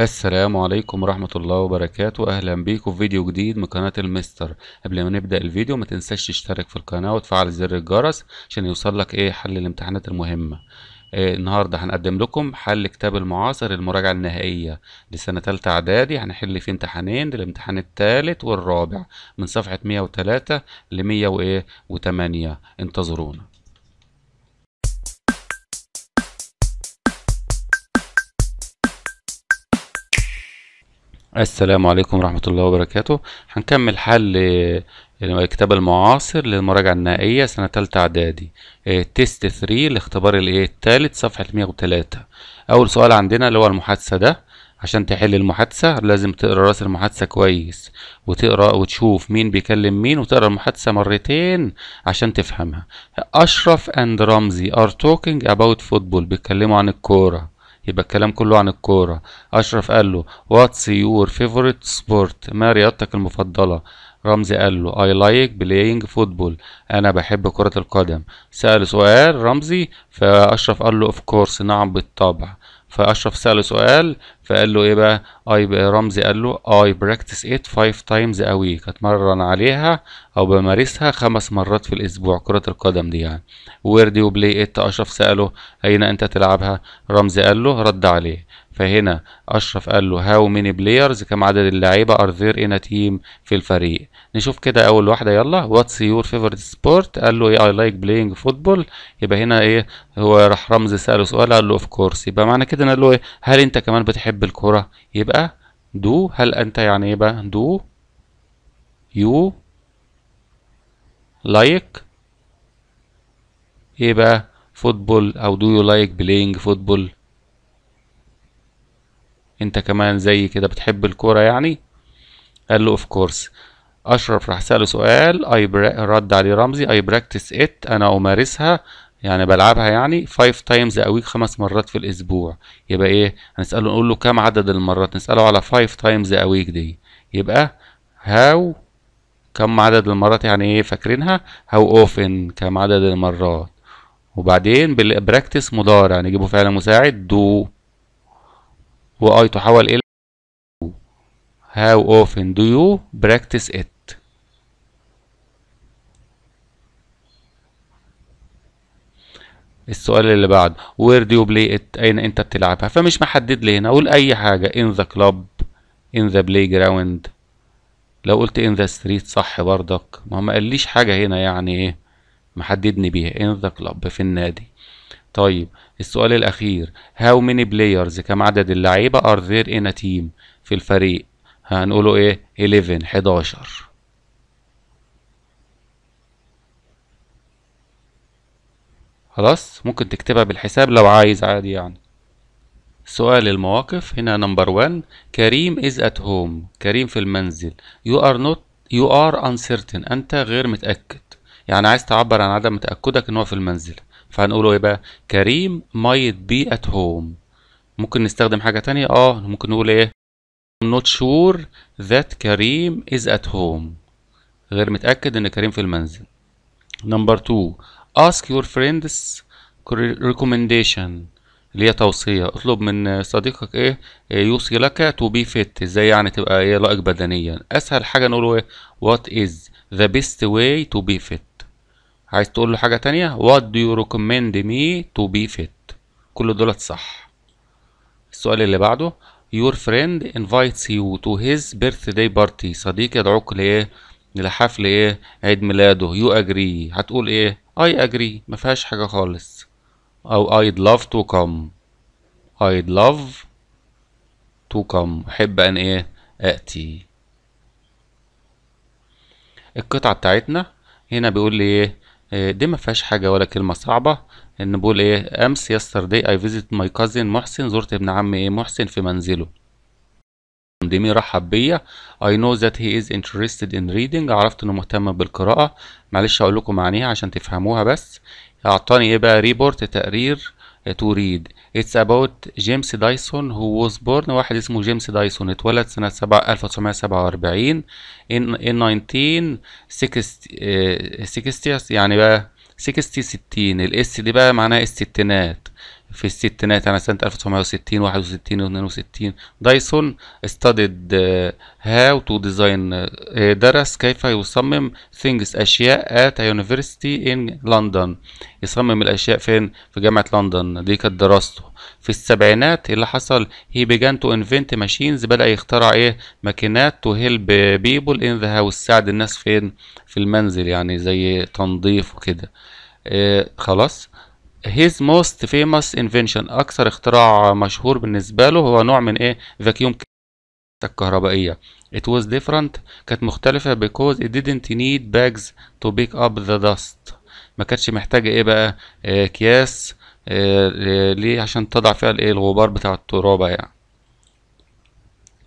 السلام عليكم ورحمة الله وبركاته أهلا بيكم في فيديو جديد من قناة المستر قبل ما نبدأ الفيديو ما تنساش تشترك في القناة وتفعل زر الجرس عشان يوصل لك إيه حل الامتحانات المهمة إيه النهاردة هنقدم لكم حل كتاب المعاصر المراجعة النهائية لسنة تالتة إعدادي هنحل فيه امتحانين الامتحان التالت والرابع من صفحة 103 ل 108 انتظرونا السلام عليكم ورحمة الله وبركاته هنكمل حل الكتاب يعني المعاصر للمراجعة النهائية سنة تالتة إعدادي تيست 3 الاختبار الإيه التالت صفحة 103 أول سؤال عندنا اللي هو المحادثة ده عشان تحل المحادثة لازم تقرا راس المحادثة كويس وتقرا وتشوف مين بيكلم مين وتقرا المحادثة مرتين عشان تفهمها أشرف أند رمزي ار توكينج أباوت فوتبول بيتكلموا عن الكورة يبقى الكلام كله عن الكورة أشرف قال له واتس يور فيفورت سبورت ما رياضتك المفضلة رمزي قال له I like playing football أنا بحب كرة القدم سأل سؤال رمزي فأشرف قال له of course نعم بالطبع فاشرف ساله سؤال فقال له ايه بقى اي رمزي قال له اي براكتس ات 5 تايمز ا ويك اتمرن عليها او بمارسها خمس مرات في الاسبوع كره القدم دي يعني وير دو بلاي ات اشرف ساله اين انت تلعبها رمزي قال له رد عليه فهنا اشرف قال له هاو ميني بلايرز كم عدد اللعيبه ار ذير ان تيم في الفريق نشوف كده اول واحده يلا واتس يور فيفورت سبورت قال له ايه اي لايك بلاينج فوتبول يبقى هنا ايه هو راح رمز ساله سؤال قال له اوف كورس يبقى معنى كده قال له ايه هل انت كمان بتحب الكوره يبقى دو هل انت يعني ايه بقى دو يو لايك ايه بقى فوتبول او دو يو لايك بلاينج فوتبول انت كمان زي كده بتحب الكورة يعني قال له اوف كورس اشرف راح ساله سؤال اي رد عليه رمزي اي براكتس ات انا امارسها يعني بلعبها يعني 5 تايمز اويك خمس مرات في الاسبوع يبقى ايه هنساله نقول له كم عدد المرات نساله على 5 تايمز اويك دي يبقى هاو كم عدد المرات يعني ايه فاكرينها هاو اوفن كم عدد المرات وبعدين بالبراكتس مضارع نجيبه فعل مساعد دو و I تحول إلى How often do you practice it? السؤال اللي بعد Where do you play it? أين أنت بتلعبها؟ فمش محدد لي هنا أقول أي حاجة in the club in the playground لو قلت in the street صح برضك ما هو ما قاليش حاجة هنا يعني إيه محددني بيها in the club في النادي طيب السؤال الأخير how many players كم عدد اللعيبة are there in a team في الفريق هنقوله ايه 11 11 خلاص ممكن تكتبها بالحساب لو عايز عادي يعني سؤال المواقف هنا نمبر 1 كريم از ات هوم كريم في المنزل يو ار نوت يو ار uncertain انت غير متاكد يعني عايز تعبر عن عدم تاكدك ان هو في المنزل فهنقوله ايه بقى كريم مايت بي ات هوم ممكن نستخدم حاجة تانية اه ممكن نقول ايه I'm not sure that كريم is at home غير متأكد ان كريم في المنزل نمبر 2 ask your friends recommendation اللي هي توصية اطلب من صديقك ايه يوصي لك to be fit ازاي يعني تبقى ايه لائق بدنيا اسهل حاجة نقوله ايه what is the best way to be fit عايز تقول له حاجة تانية what do you recommend me to be fit كل دولت صح السؤال اللي بعده your friend invites you to his birthday party صديق يدعوك لإيه لحفل إيه عيد ميلاده you agree هتقول إيه I agree مفيهاش حاجة خالص أو I'd love to come I'd love to come أحب أن إيه أأتي القطعة بتاعتنا هنا بيقول لي إيه إيه، دي ما فيهاش حاجه ولا كلمه صعبه ان بقول ايه امس يسترداي اي فيزيت ماي كازن محسن زرت ابن عمي ايه محسن في منزله ديمي رحب بيا اي نو ذات هي از انتريستد ان ريدنج عرفت انه مهتم بالقراءة معلش اقول لكم معنيها عشان تفهموها بس اعطاني ايه بقى ريبورت تقرير to read It's about James Dyson who was born واحد اسمه جيمس دايسون اتولد سنة 1947 in, in 1960 uh, 60, يعني بقى 60 60 الاس دي بقى معناها الستينات في الستينات يعني سنة 1960 61 62 دايسون studied هاو تو ديزاين درس كيف يصمم ثينجز أشياء ات يونيفرستي ان لندن يصمم الأشياء فين في جامعة لندن دي كانت دراسته في السبعينات اللي حصل هي began to invent machines بدأ يخترع ايه ماكينات تو هيلب بيبل ان ذا هاوس ساعد الناس فين في المنزل يعني زي تنظيف وكده إيه خلاص his most famous invention اكثر اختراع مشهور بالنسبه له هو نوع من ايه فاكيوم الكهربائيه it was different كانت مختلفه because it didn't need bags to pick up the dust ما كانتش محتاجه ايه بقى اكياس آه، إيه آه، ليه عشان تضع فيها الايه الغبار بتاع الترابه يعني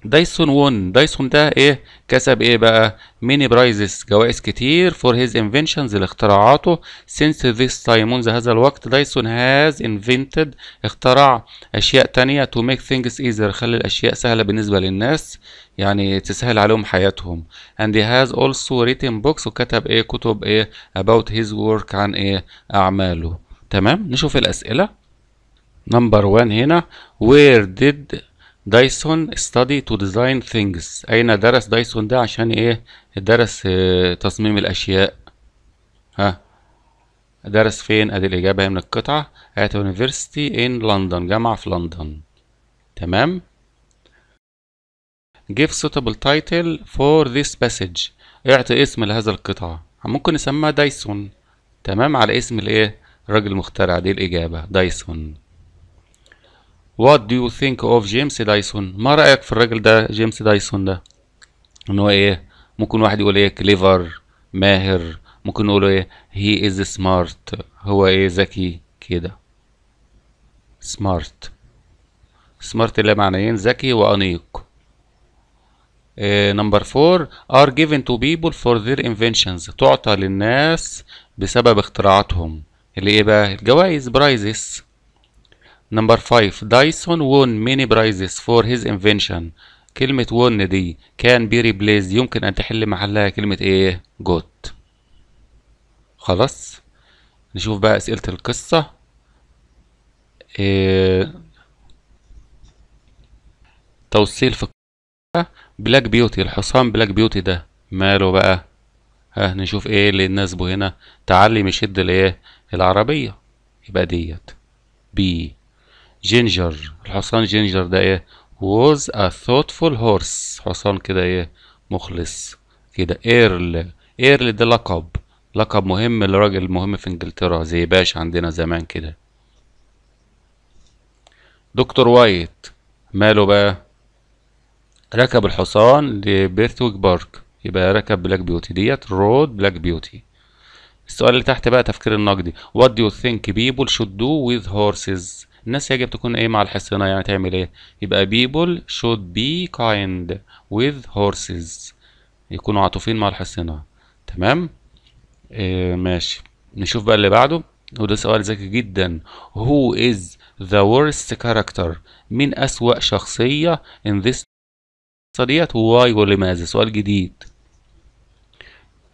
دايسون وون دايسون ده ايه كسب ايه بقى ميني برايزز جوائز كتير فور هيز انفنشنز لاختراعاته since this time منذ هذا الوقت دايسون هاز انفنتد اخترع اشياء تانية تو ميك ثينجز ايزر خلي الاشياء سهلة بالنسبة للناس يعني تسهل عليهم حياتهم and he has also written books وكتب ايه كتب ايه about his work عن ايه اعماله تمام نشوف الاسئلة نمبر 1 هنا where did دايسون ستادي تو ديزاين ثينجز اين درس دايسون ده عشان ايه درس آه، تصميم الاشياء ها درس فين ادي الاجابه من القطعه ات يونيفرسيتي ان لندن جامعه في لندن تمام جيف سوتابل تايتل فور ذيس باسج اعطي اسم لهذا القطعه ممكن نسميها دايسون تمام على اسم الايه الراجل المخترع دي الاجابه دايسون وات دو يو ثينك اوف جيمس دايسون ما رايك في الراجل ده جيمس دايسون ده ان هو ايه ممكن واحد يقول ايه كليفر ماهر ممكن نقول ايه هي از سمارت هو ايه ذكي كده سمارت سمارت اللي معنيين ذكي وانيق نمبر فور ار جيفن تو بيبل فور ذير انفنشنز تعطى للناس بسبب اختراعاتهم اللي ايه بقى الجوائز برايزس نمبر 5 دايسون won many prizes for his invention كلمة won دي كان بي ريبليز يمكن أن تحل محلها كلمة إيه جوت خلاص نشوف بقى أسئلة القصة إيه توصيل في القصة بلاك بيوتي الحصان بلاك بيوتي ده ماله بقى ها نشوف ايه اللي يناسبه هنا تعلم يشد الايه العربية يبقى ديت بي جينجر الحصان جينجر ده ايه was a thoughtful horse حصان كده ايه مخلص كده ايرل ايرل ده لقب لقب مهم لراجل مهم في انجلترا زي باش عندنا زمان كده دكتور وايت ماله بقى ركب الحصان لبيرتويك بارك يبقى ركب بلاك بيوتي ديت رود بلاك بيوتي السؤال اللي تحت بقى تفكير النقدي what do you think people should do with horses الناس يجب تكون ايه مع الحصانه يعني تعمل ايه يبقى people should be kind with horses يكونوا عاطفين مع الحصانه تمام آه ماشي نشوف بقى اللي بعده وده سؤال ذكي جدا who is the worst character من أسوأ شخصية in this ديت why ولماذا سؤال جديد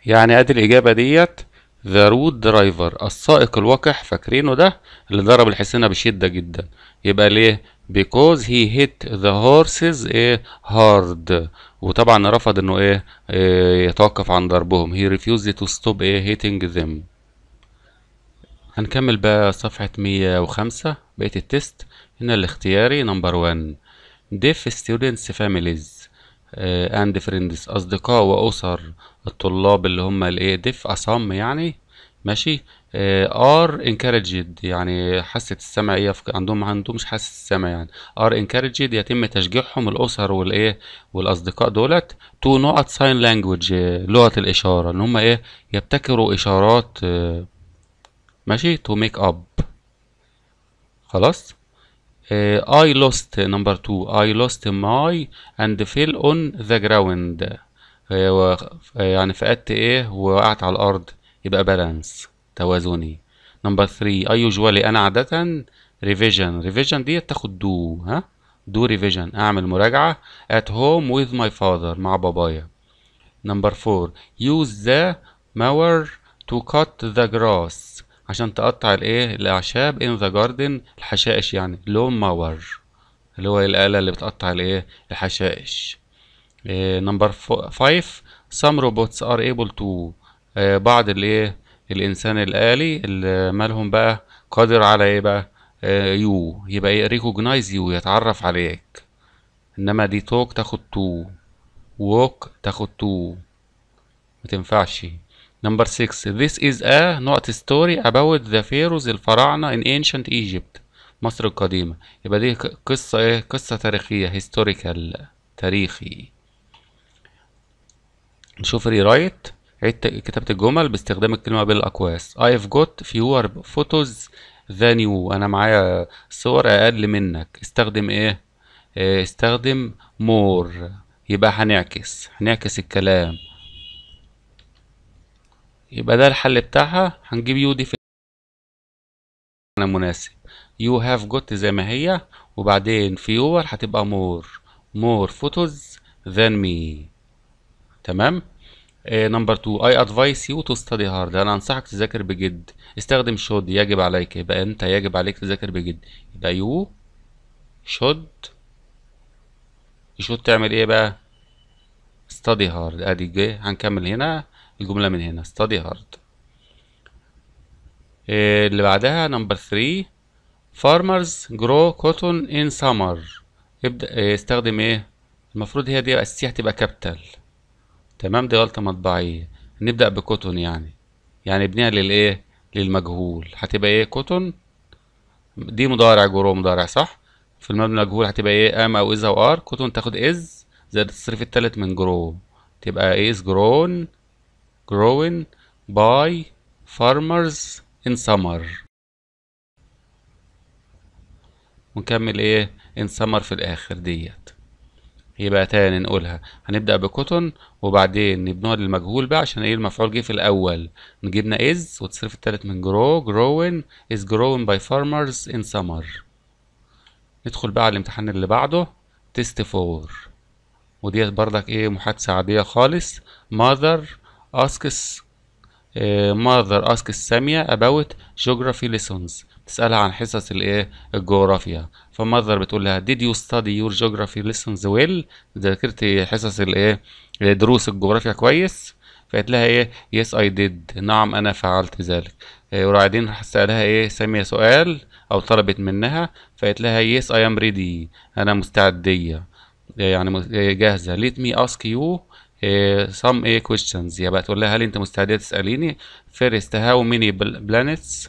يعني ادي الإجابة ديت ذا رود درايفر السائق الوقح فاكرينه ده اللي ضرب الحصينة بشدة جدا يبقى ليه because he hit the horses ايه hard وطبعا رفض انه ايه, إيه يتوقف عن ضربهم he refused to stop ايه hitting them هنكمل بقى صفحة 105 بقية التست هنا الاختياري نمبر 1 deaf students families اند آه، فريندز اصدقاء واسر الطلاب اللي هم الايه ديف اصم يعني ماشي ار آه، انكارجد يعني حاسه السمع ايه عندهم ما عندهمش حاسه السمع يعني ار انكارجد يتم تشجيعهم الاسر والايه والاصدقاء دولت تو نوت ساين لانجوج لغه الاشاره ان هم ايه يبتكروا اشارات آه، ماشي تو ميك اب خلاص I lost number two I lost my and fell on the ground يعني فقدت ايه ووقعت على الارض يبقى بالانس توازني number three I usually انا عادة revision revision دي تاخد do ها do revision اعمل مراجعة at home with my father مع بابايا number four use the mower to cut the grass عشان تقطع الايه الاعشاب ان ذا جاردن الحشائش يعني لون ماور اللي هو الاله اللي بتقطع الايه الحشائش نمبر 5 سام روبوتس ار ايبل تو بعض الايه الانسان الالي اللي مالهم بقى قادر على ايه بقى يو آه، يو يبقى ايه ريكوجنايز يو يتعرف عليك انما دي توك تاخد تو ووك تاخد تو تنفعش نمبر 6. This is a not story about the pharaohs الفراعنة in ancient Egypt. مصر القديمة. يبقى دي قصة ايه؟ قصة تاريخية historical تاريخي. نشوف ريرايت. عيد كتابة الجمل باستخدام الكلمة بالأقواس. I've got fewer photos than you. أنا معايا صور أقل منك. استخدم إيه؟, إيه، استخدم more. يبقى هنعكس. هنعكس الكلام. يبقى ده الحل بتاعها هنجيب يو دي في مناسب يو هاف جوت زي ما هي وبعدين فيور هتبقى مور مور فوتوز ذان مي تمام آه، نمبر 2 اي ادفايس يو تو ستادي هارد انا انصحك تذاكر بجد استخدم شود يجب عليك يبقى انت يجب عليك تذاكر بجد يبقى يو شود شود تعمل ايه بقى ستادي هارد ادي جه هنكمل هنا الجملة من هنا study hard اللي بعدها نمبر 3 farmers grow cotton in summer ابدأ استخدم ايه المفروض هي دي السي هتبقى كابيتال تمام دي غلطة مطبعية نبدأ بكوتون يعني يعني ابنها للايه للمجهول هتبقى ايه كوتون دي مضارع جرو مضارع صح في المبنى المجهول هتبقى ايه ام او از او ار كوتون تاخد از زائد التصريف التالت من جرو تبقى از جرون grown by farmers in summer ونكمل ايه in summer في الاخر ديت يبقى تاني نقولها هنبدأ بكوتون وبعدين نبنوها للمجهول بقى عشان ايه المفعول جه في الأول نجيبنا از وتصرف التالت من grow growing is grown by farmers in summer ندخل بقى على الامتحان اللي بعده تيست فور وديت بردك ايه محادثة عادية خالص mother asks eh, mother asks سامية about geography lessons تسألها عن حصص الايه الجغرافيا فماذر بتقول لها did you study your geography lessons well ذاكرتي حصص الايه إيه، دروس الجغرافيا كويس فقالت لها ايه yes I did نعم انا فعلت ذلك إيه وبعدين سألها وراعدين سامية سؤال او طلبت منها فقالت لها yes I am ready انا مستعدية إيه، يعني إيه، جاهزة let me ask you إيه، some A إيه questions بقى تقول لها هل انت مستعده تساليني first how many planets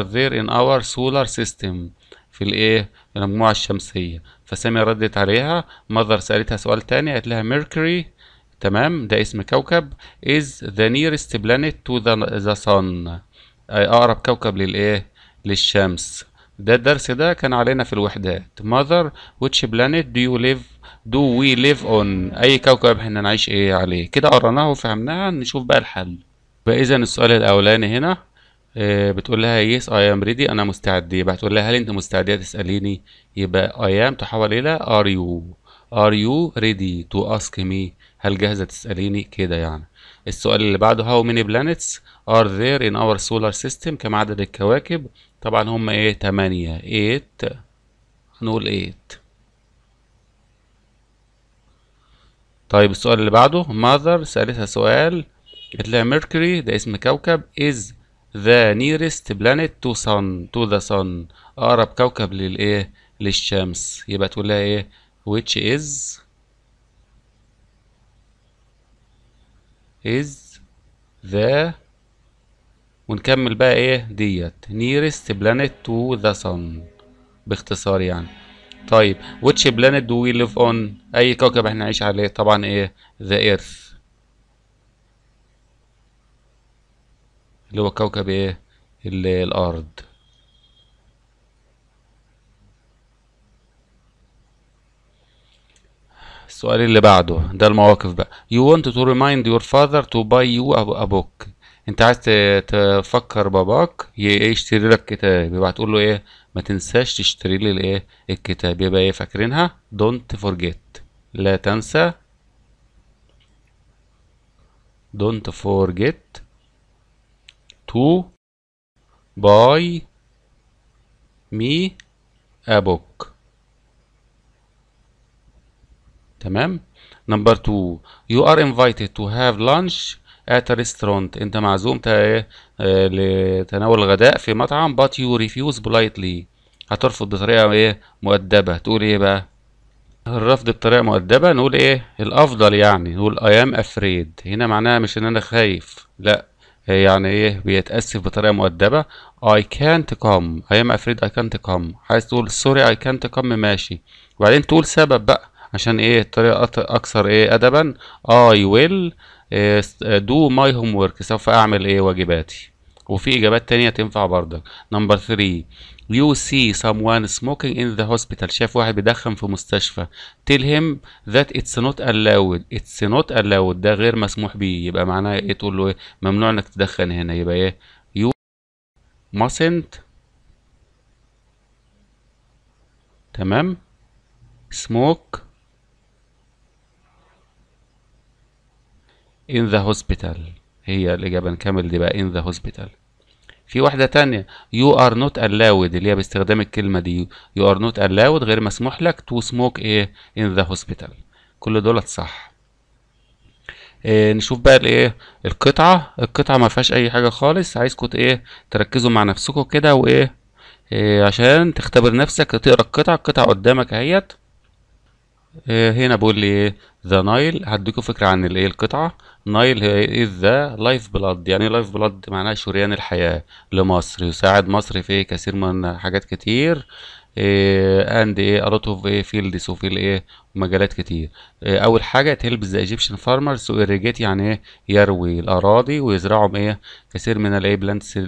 are there in our solar system في الايه المجموعه الشمسيه فسامي ردت عليها ماذر سالتها سؤال تاني قالت لها mercury تمام ده اسم كوكب is the nearest planet to the, the اقرب كوكب للايه للشمس ده الدرس ده كان علينا في الوحدات mother which planet do you live دو وي ليف اون اي كوكب احنا نعيش ايه عليه كده قرناها وفهمناها نشوف بقى الحل يبقى اذا السؤال الاولاني هنا آه، بتقول لها يس اي ام ريدي انا مستعد يبقى هتقول لها هل انت مستعده تساليني يبقى اي ام تحول الى ار يو ار يو ريدي تو اسك مي هل جاهزه تساليني كده يعني السؤال اللي بعده هاو ميني بلانيتس ار ذير ان اور سولار سيستم كم عدد الكواكب طبعا هم ايه 8 8 هنقول 8 طيب السؤال اللي بعده mother سألتها سؤال قالت لها ميركوري ده اسم كوكب is the nearest planet to sun to the sun أقرب كوكب للإيه للشمس يبقى تقول لها إيه which is is the ونكمل بقى إيه ديت nearest planet to the sun باختصار يعني طيب which planet do we live on اي كوكب احنا نعيش عليه طبعا ايه the earth اللي هو كوكب ايه اللي الارض السؤال اللي بعده ده المواقف بقى you want to remind your father to buy you a book انت عايز تفكر باباك ايه يشتري لك كتاب يبقى تقول له ايه ما تنساش تشتري لي الايه الكتاب يبقى ايه فاكرينها دونت فورجيت لا تنسى don't forget to buy me a book تمام number 2 you are invited to have lunch ات ريستورانت انت معزوم ايه؟ آه، لتناول الغداء في مطعم بات يو ريفيوز بلايتلي هترفض بطريقه ايه مؤدبه تقول ايه بقى الرفض بطريقه مؤدبه نقول ايه الافضل يعني نقول I am afraid هنا معناها مش ان انا خايف لا يعني ايه بيتأسف بطريقة مؤدبة I can't come I am afraid I can't come عايز تقول سوري I can't come ماشي وبعدين تقول سبب بقى عشان ايه الطريقة اكثر ايه ادبا I will دو ماي هوم ورك سوف اعمل ايه واجباتي وفي اجابات تانية تنفع برضك نمبر 3 you see someone smoking in the hospital شاف واحد بيدخن في مستشفى tell him that it's not allowed it's not allowed ده غير مسموح بيه يبقى معناها ايه تقول له ايه ممنوع انك تدخن هنا يبقى ايه you mustn't تمام smoke in the hospital هي الإجابة نكمل دي بقى in the hospital في واحدة تانية you are not allowed اللي هي باستخدام الكلمة دي you are not allowed غير مسموح لك to smoke ايه in the hospital كل دولت صح إيه نشوف بقى الايه القطعة القطعة ما فيهاش اي حاجة خالص عايزكم ايه تركزوا مع نفسكم كده وايه إيه عشان تختبر نفسك تقرا القطعة القطعة قدامك اهيت إيه، هنا بقول لي ايه ذا نايل هديكم فكره عن الايه القطعه نايل هي ايه ذا لايف بلاد يعني لايف بلاد معناها شريان الحياه لمصر يساعد مصر في كثير من حاجات كتير اند ايه الوت اوف ايه فيلدز إيه، وفي الايه مجالات كتير إيه اول حاجه تهلب ذا ايجيبشن فارمرز واريجيت يعني ايه يروي الاراضي ويزرعوا ايه كثير من الايه بلانتس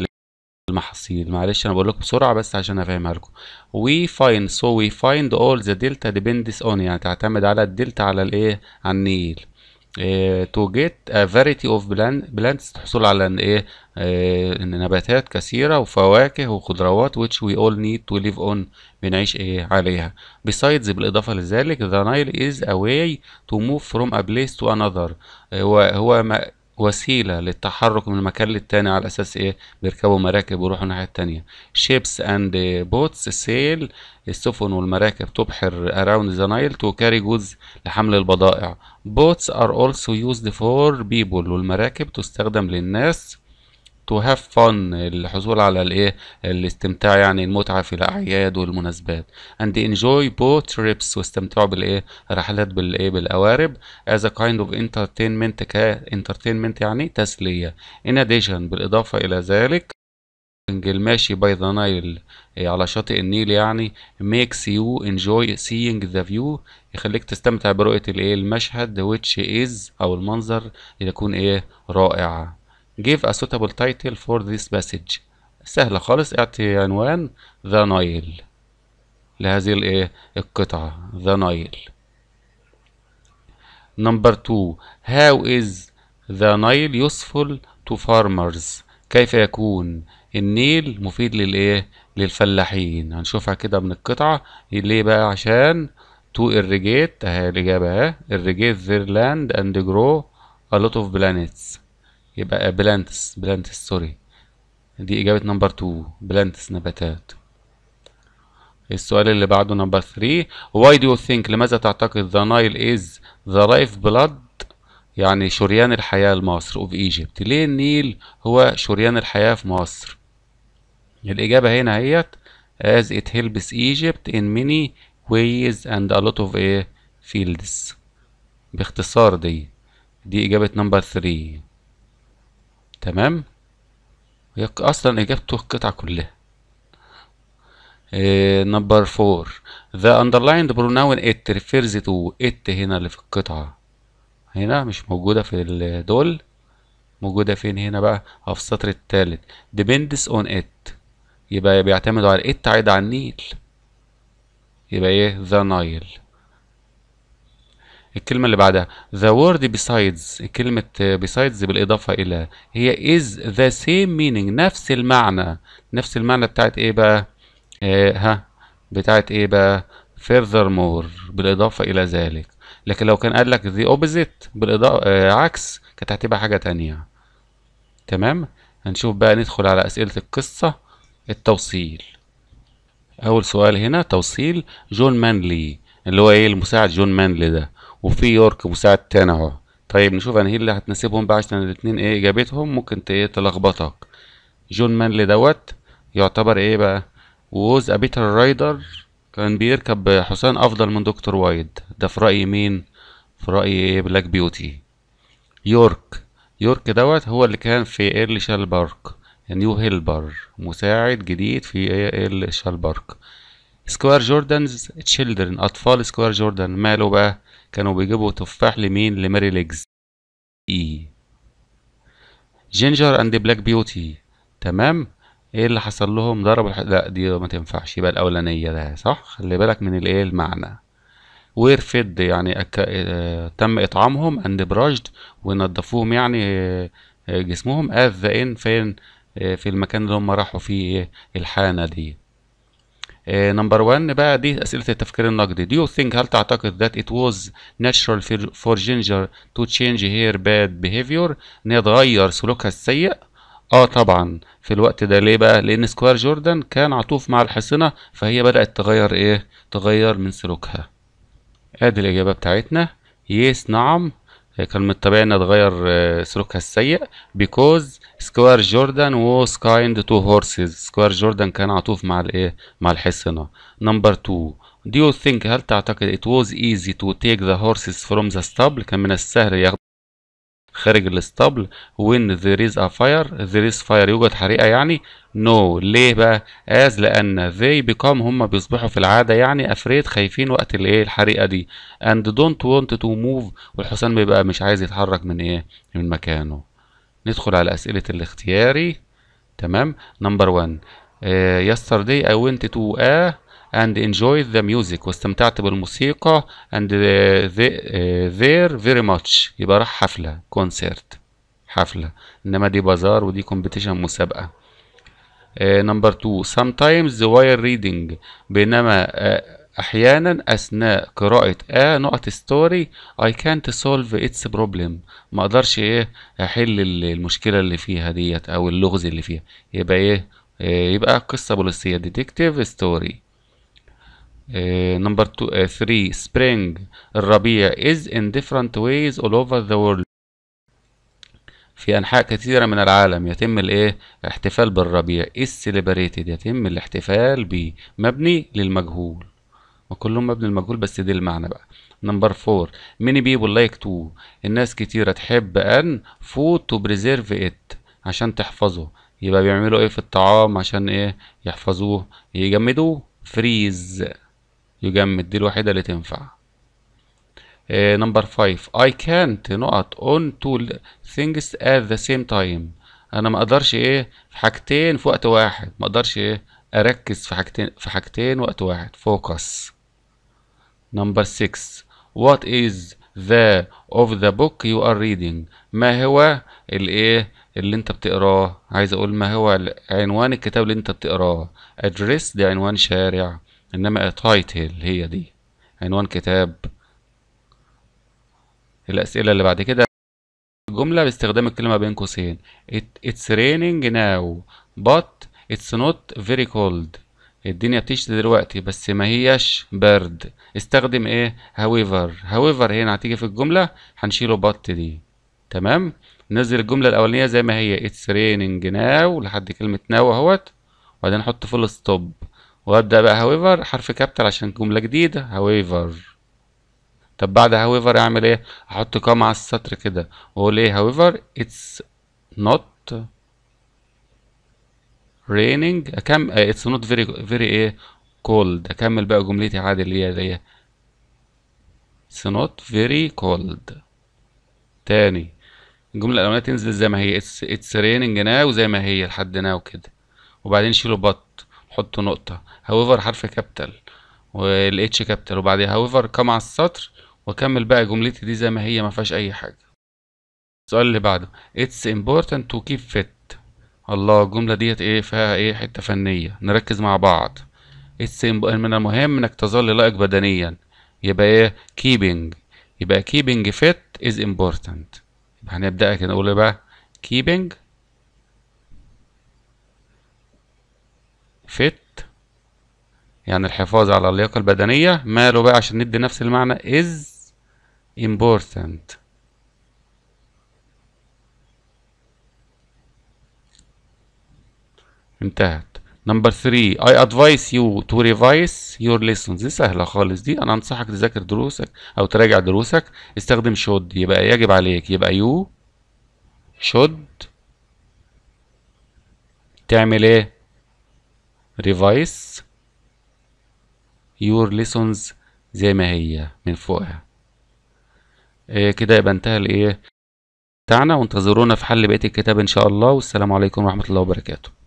المحاصيل معلش انا بقول لكم بسرعه بس عشان افهمها لكم وي فايند سو وي فايند اول ذا دلتا ديبندس اون يعني تعتمد على الدلتا على الايه على النيل تو جيت فاريتي اوف بلانتس تحصل على ايه آه، نباتات كثيره وفواكه وخضروات which we all need to live on بنعيش ايه عليها besides بالاضافه لذلك the Nile is a way to move from a place to another آه، هو هو وسيله للتحرك من مكان للتاني على اساس ايه بيركبوا مراكب ويروحوا الناحيه التانيه ships and boats سيل السفن والمراكب تبحر around the Nile to carry goods لحمل البضائع boats are also used for people والمراكب تستخدم للناس تو هاف فن الحصول على الايه الاستمتاع يعني المتعه في الاعياد والمناسبات اند انجوي بوت تريبس واستمتعوا بالايه رحلات بالايه بالقوارب از ا كايند اوف انترتينمنت كانترتينمنت يعني تسليه ان اديشن بالاضافه الى ذلك الماشي باي ذا نايل على شاطئ النيل يعني makes you enjoy seeing the view يخليك تستمتع برؤية الايه المشهد which is أو المنظر يكون ايه رائع give a suitable title for this passage سهلة خالص اعطي عنوان The Nile لهذه القطعة The Nile number two how is the Nile useful to farmers كيف يكون النيل مفيد للايه للفلاحين هنشوفها كده من القطعة ليه بقى عشان to irrigate اهي الإجابة اهي irrigate their land and grow a lot of planets يبقى بلانتس بلانتس سوري دي إجابة نمبر 2 بلانتس نباتات السؤال اللي بعده نمبر 3 why do you think لماذا تعتقد the Nile is the life blood يعني شريان الحياة لمصر اوف ايجيبت ليه النيل هو شريان الحياة في مصر الإجابة هنا هيت as it helps Egypt in many ways and a lot of eh, fields باختصار دي دي إجابة نمبر 3 تمام هي اصلا اجابته القطعه كلها نمبر إيه، فور the underlined pronoun it refers to it هنا اللي في القطعه هنا مش موجوده في دول موجوده فين هنا بقى في السطر الثالث depends on it يبقى بيعتمدوا على it عايد على النيل يبقى ايه ذا نايل الكلمة اللي بعدها the word besides كلمة besides بالإضافة إلى هي is the same meaning نفس المعنى نفس المعنى بتاعت إيه بقى؟ آه ها بتاعت إيه بقى؟ furthermore بالإضافة إلى ذلك لكن لو كان قال لك the opposite بالإضافة آه عكس كانت هتبقى حاجة تانية تمام؟ هنشوف بقى ندخل على أسئلة القصة التوصيل أول سؤال هنا توصيل جون مانلي اللي هو إيه المساعد جون مانلي ده وفي يورك مساعد تاني اهو طيب نشوف انا هي إيه اللي هتناسبهم بقى عشان الاتنين ايه اجابتهم ممكن إيه تلخبطك جون مانلي دوت يعتبر ايه بقى ووز ابيتر رايدر كان بيركب حصان افضل من دكتور وايد ده في راي مين في راي ايه بلاك بيوتي يورك يورك دوت هو اللي كان في ايرلي بارك نيو هيلبر مساعد جديد في إيه ايرلي بارك سكوير جوردنز تشيلدرن اطفال سكوير جوردن ماله بقى كانوا بيجيبوا تفاح لمين لماري ليجز اي جينجر اند بلاك بيوتي تمام ايه اللي حصل لهم ضرب الح... لا دي ما تنفعش يبقى الاولانيه ده صح خلي بالك من الايه المعنى وير فيد يعني أك... اه... تم اطعامهم اند براجد ونضفوهم يعني اه... جسمهم اذ ان فين اه... في المكان اللي هم راحوا فيه إيه؟ الحانه دي آه، نمبر 1 بقى دي اسئله التفكير النقدي do you think هل تعتقد that it was natural for ginger to change her bad behavior ان هي تغير سلوكها السيء اه طبعا في الوقت ده ليه بقى لان سكوير جوردن كان عطوف مع الحصينه فهي بدات تغير ايه تغير من سلوكها ادي الاجابه بتاعتنا يس نعم كان من الطبيعي انها تغير آه، سلوكها السيء بيكوز سكوير جوردن ووز كايند تو هورسز سكوير جوردن كان عطوف مع الايه مع الحصنه نمبر 2 Do you think هل تعتقد it was easy to take the horses from the stable كان من السهل ياخد خارج الاستابل when there is a fire there is fire يوجد حريقة يعني نو no. ليه بقى از لان they become هم بيصبحوا في العاده يعني افريد خايفين وقت الايه الحريقه دي and don't want to move والحسين بيبقى مش عايز يتحرك من ايه من مكانه ندخل على اسئله الاختياري تمام نمبر 1 آه، yesterday I went to a and enjoyed the music واستمتعت بالموسيقى and uh, they, uh, آه، there very much يبقى راح حفله كونسرت حفله انما دي بازار ودي كومبيتيشن مسابقه نمبر آه، 2 sometimes while reading بينما آه، احيانا اثناء قراءه ا آه، نقط ستوري I can't solve its problem ما اقدرش ايه احل المشكله اللي فيها ديت او اللغز اللي فيها يبقى ايه يبقى قصه بوليسيه ديتكتيف ستوري نمبر 3 spring الربيع is in different ways all over the world في أنحاء كثيرة من العالم يتم الإيه؟ احتفال بالربيع السليبريتد يتم الاحتفال بيه مبني للمجهول وكلهم مبني للمجهول بس دي المعنى بقى نمبر 4 ميني بيبل لايك تو الناس كتيرة تحب أن food تو بريزيرف ات عشان تحفظه يبقى بيعملوا ايه في الطعام عشان ايه يحفظوه يجمدوه فريز يجمد دي الوحيدة اللي تنفع نمبر eh, 5 I can't نقط on two things at the same time انا ما اقدرش ايه في حاجتين في وقت واحد ما اقدرش ايه اركز في حاجتين في حاجتين وقت واحد focus نمبر 6 what is the of the book you are reading ما هو الايه اللي انت بتقراه عايز اقول ما هو عنوان الكتاب اللي انت بتقراه address دي عنوان شارع انما title هي دي عنوان كتاب الأسئلة اللي بعد كده الجملة باستخدام الكلمة بين قوسين it, it's raining now but it's not very cold الدنيا بتشتي دلوقتي بس ما هيش برد استخدم ايه however however هنا هتيجي في الجملة هنشيله but دي تمام ننزل الجملة الأولانية زي ما هي it's raining now لحد كلمة now اهوت وبعدين نحط فول ستوب وابدأ بقى however حرف كابتل عشان جملة جديدة however طب بعد هاويفر اعمل ايه احط كام على السطر كده واقول ايه هاويفر اتس نوت raining اكم اتس نوت فيري فيري ايه كولد اكمل بقى جملتي عادي اللي هي زي اتس نوت فيري كولد تاني الجملة الأولانية تنزل زي ما هي اتس it's raining now زي ما هي لحد ناو كده وبعدين شيلوا بط حطوا نقطة هاويفر حرف كابيتال والاتش كابيتال وبعدين هاويفر كام على السطر واكمل بقى جملتي دي زي ما هي ما فيهاش اي حاجه السؤال اللي بعده اتس امبورتنت تو كيب فيت الله الجمله ديت ايه فيها ايه حته فنيه نركز مع بعض اتس من المهم انك تظل لائق بدنيا يبقى ايه كيبنج يبقى كيبنج فيت از امبورتنت يبقى هنبدأ كده نقول إيه بقى كيبنج فيت يعني الحفاظ على اللياقة البدنية ماله بقى عشان ندي نفس المعنى is important انتهت نمبر 3 I advise you to revise your lessons دي سهلة خالص دي أنا أنصحك تذاكر دروسك أو تراجع دروسك استخدم should يبقى يجب عليك يبقى you should تعمل إيه؟ revise يور ليسونز زي ما هي من فوقها إيه كده يبقى انتهى الايه بتاعنا وانتظرونا في حل بقيه الكتاب ان شاء الله والسلام عليكم ورحمه الله وبركاته